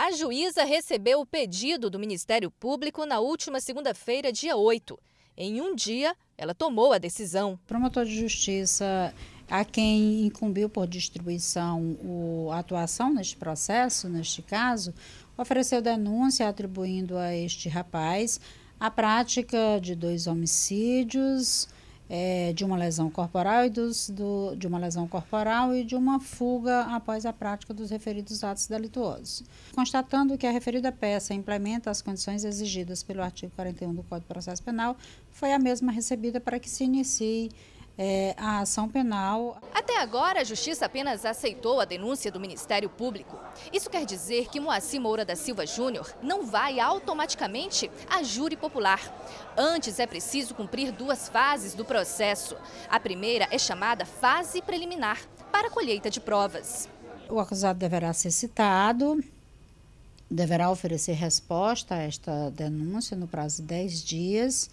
A juíza recebeu o pedido do Ministério Público na última segunda-feira, dia 8. Em um dia, ela tomou a decisão. Promotor de Justiça a quem incumbiu por distribuição a atuação neste processo, neste caso, ofereceu denúncia atribuindo a este rapaz a prática de dois homicídios, é, de uma lesão corporal e dos, do, de uma lesão corporal e de uma fuga após a prática dos referidos atos delituosos. Constatando que a referida peça implementa as condições exigidas pelo artigo 41 do Código de Processo Penal, foi a mesma recebida para que se inicie é, a ação penal. Até agora, a Justiça apenas aceitou a denúncia do Ministério Público. Isso quer dizer que Moacir Moura da Silva Júnior não vai automaticamente a júri popular. Antes, é preciso cumprir duas fases do processo. A primeira é chamada fase preliminar, para colheita de provas. O acusado deverá ser citado, deverá oferecer resposta a esta denúncia no prazo de 10 dias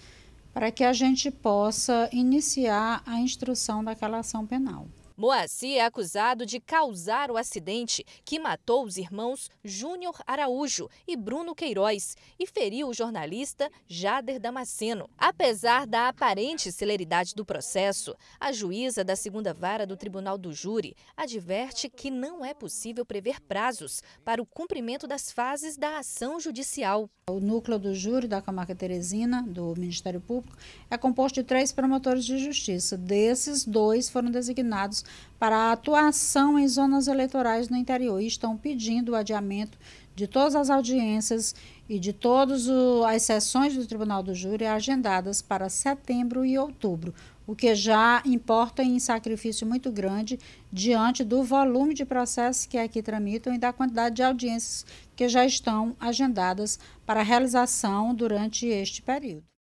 para que a gente possa iniciar a instrução daquela ação penal. Moacir é acusado de causar o acidente que matou os irmãos Júnior Araújo e Bruno Queiroz e feriu o jornalista Jader Damasceno. Apesar da aparente celeridade do processo, a juíza da segunda vara do Tribunal do Júri adverte que não é possível prever prazos para o cumprimento das fases da ação judicial. O núcleo do júri da Comarca Teresina, do Ministério Público, é composto de três promotores de justiça. Desses, dois foram designados para a atuação em zonas eleitorais no interior e estão pedindo o adiamento de todas as audiências e de todas as sessões do Tribunal do Júri agendadas para setembro e outubro, o que já importa em sacrifício muito grande diante do volume de processos que aqui tramitam e da quantidade de audiências que já estão agendadas para realização durante este período.